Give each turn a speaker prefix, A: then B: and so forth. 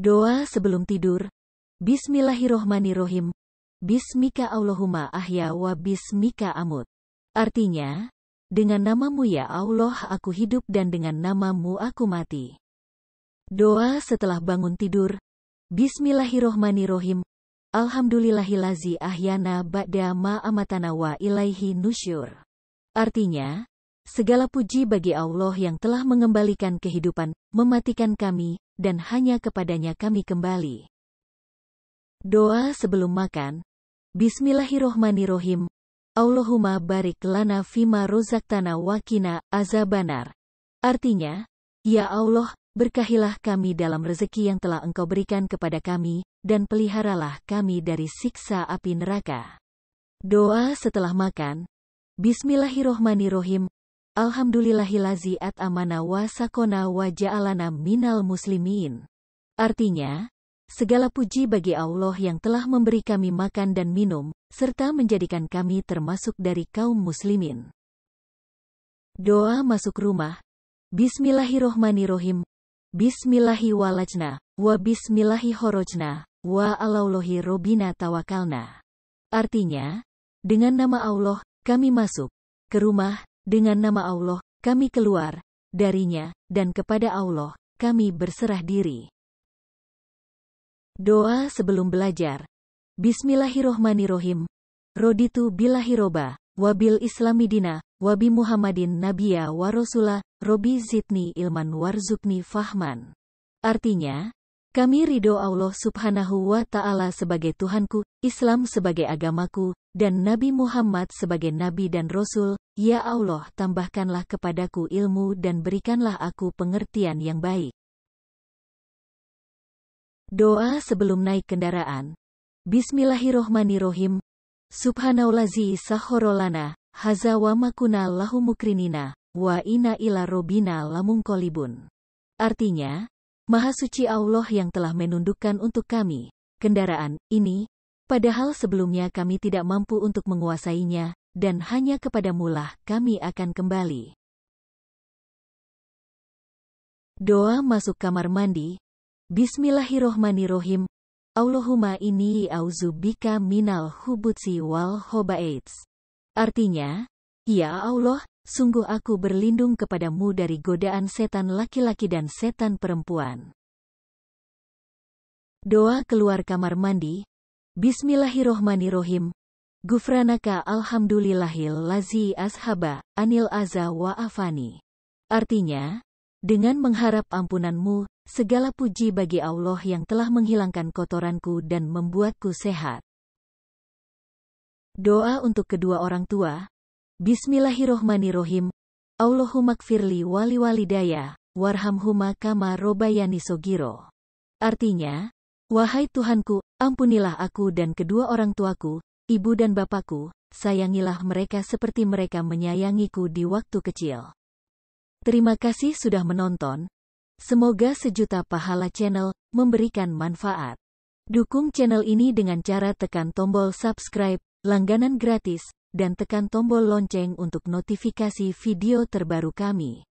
A: Doa sebelum tidur. Bismillahirrohmanirrohim. Bismika Allahumma ahya wa bismika amut. Artinya, dengan namamu ya Allah aku hidup dan dengan namamu aku mati. Doa setelah bangun tidur. Bismillahirrohmanirrohim. Alhamdulillahilazi ahyana ba'da ma amatana wa ilaihi nusyur. Artinya, segala puji bagi Allah yang telah mengembalikan kehidupan, mematikan kami, dan hanya kepadanya kami kembali. Doa sebelum makan, Bismillahirrohmanirrohim, Allahumma barik lana fima rozaktana wakina azabanar. Artinya, Ya Allah, berkahilah kami dalam rezeki yang telah engkau berikan kepada kami, dan peliharalah kami dari siksa api neraka. Doa setelah makan, Bismillahirrohmanirrohim, Alhamdulillahilazi at amana wa sakona wa ja'alana minal muslimin. Artinya, segala puji bagi Allah yang telah memberi kami makan dan minum, serta menjadikan kami termasuk dari kaum muslimin. Doa masuk rumah. Bismillahirrohmanirrohim. Bismillahi walajna, wa bismillahi horojna, wa alaulohi robina tawakalna. Artinya, dengan nama Allah, kami masuk ke rumah dengan nama Allah, kami keluar darinya, dan kepada Allah, kami berserah diri. Doa sebelum belajar. Bismillahirrohmanirrohim. Roditu roba, wabil islami dina, wabi Muhammadin nabiya wa robi zidni ilman warzukni fahman. Artinya, kami ridho Allah subhanahu wa ta'ala sebagai Tuhanku, Islam sebagai agamaku, dan Nabi Muhammad sebagai Nabi dan Rasul, Ya Allah tambahkanlah kepadaku ilmu dan berikanlah aku pengertian yang baik. Doa sebelum naik kendaraan. Bismillahirrohmanirrohim. Subhanaulazi sahorolana, haza wa makuna lahumukrinina, wa ina ila robina lamungkolibun. Artinya, Maha Suci Allah yang telah menundukkan untuk kami, kendaraan, ini, padahal sebelumnya kami tidak mampu untuk menguasainya, dan hanya kepadamulah kami akan kembali. Doa masuk kamar mandi, Bismillahirrohmanirrohim, Allahumma auzu auzubika minal hubutsi wal hobaits. Artinya, Ya Allah, sungguh aku berlindung kepadamu dari godaan setan laki-laki dan setan perempuan. Doa keluar kamar mandi, Bismillahirrohmanirrohim, Gufranaka alhamdulillahil lazi ashaba, anil aza wa afani. Artinya, dengan mengharap ampunanmu, segala puji bagi Allah yang telah menghilangkan kotoranku dan membuatku sehat. Doa untuk kedua orang tua. Bismillahirrohmanirrohim. Allahumma kfirli wali walidaya, warhamhuma kama robayani sogiro. Artinya, Wahai Tuhanku, ampunilah aku dan kedua orang tuaku, Ibu dan bapakku, sayangilah mereka seperti mereka menyayangiku di waktu kecil. Terima kasih sudah menonton. Semoga sejuta pahala channel memberikan manfaat. Dukung channel ini dengan cara tekan tombol subscribe, langganan gratis, dan tekan tombol lonceng untuk notifikasi video terbaru kami.